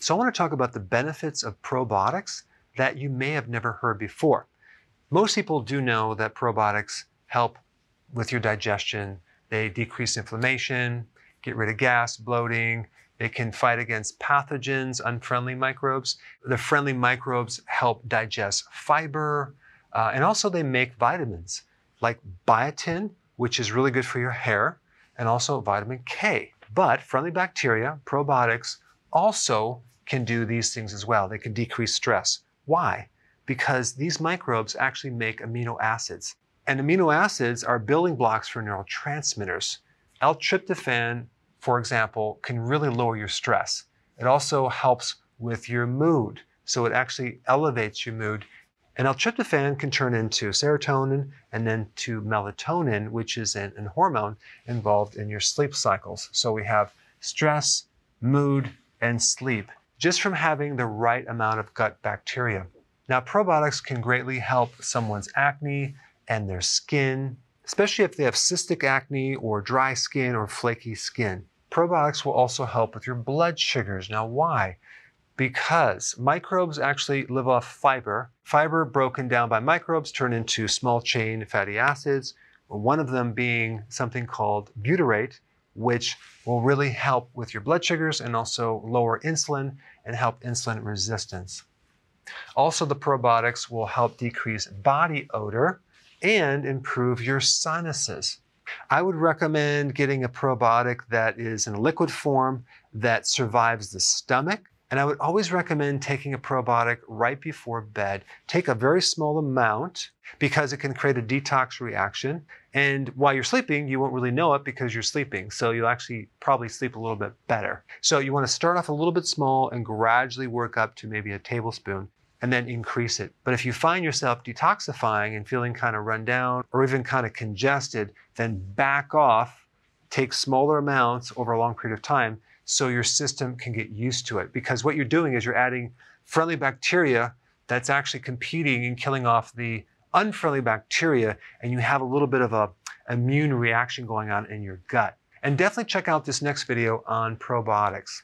So I want to talk about the benefits of probiotics that you may have never heard before. Most people do know that probiotics help with your digestion. They decrease inflammation, get rid of gas, bloating. They can fight against pathogens, unfriendly microbes. The friendly microbes help digest fiber, uh, and also they make vitamins like biotin, which is really good for your hair, and also vitamin K. But friendly bacteria, probiotics, also can do these things as well. They can decrease stress. Why? Because these microbes actually make amino acids. And amino acids are building blocks for neurotransmitters. L-tryptophan, for example, can really lower your stress. It also helps with your mood. So it actually elevates your mood. And L-tryptophan can turn into serotonin and then to melatonin, which is an, an hormone involved in your sleep cycles. So we have stress, mood, and sleep just from having the right amount of gut bacteria. Now, probiotics can greatly help someone's acne and their skin, especially if they have cystic acne or dry skin or flaky skin. Probiotics will also help with your blood sugars. Now, why? Because microbes actually live off fiber. Fiber broken down by microbes turn into small chain fatty acids, one of them being something called butyrate, which will really help with your blood sugars and also lower insulin and help insulin resistance. Also, the probiotics will help decrease body odor and improve your sinuses. I would recommend getting a probiotic that is in liquid form that survives the stomach and I would always recommend taking a probiotic right before bed. Take a very small amount because it can create a detox reaction. And while you're sleeping, you won't really know it because you're sleeping. So you'll actually probably sleep a little bit better. So you want to start off a little bit small and gradually work up to maybe a tablespoon and then increase it. But if you find yourself detoxifying and feeling kind of run down or even kind of congested, then back off, take smaller amounts over a long period of time so your system can get used to it. Because what you're doing is you're adding friendly bacteria that's actually competing and killing off the unfriendly bacteria, and you have a little bit of a immune reaction going on in your gut. And definitely check out this next video on probiotics.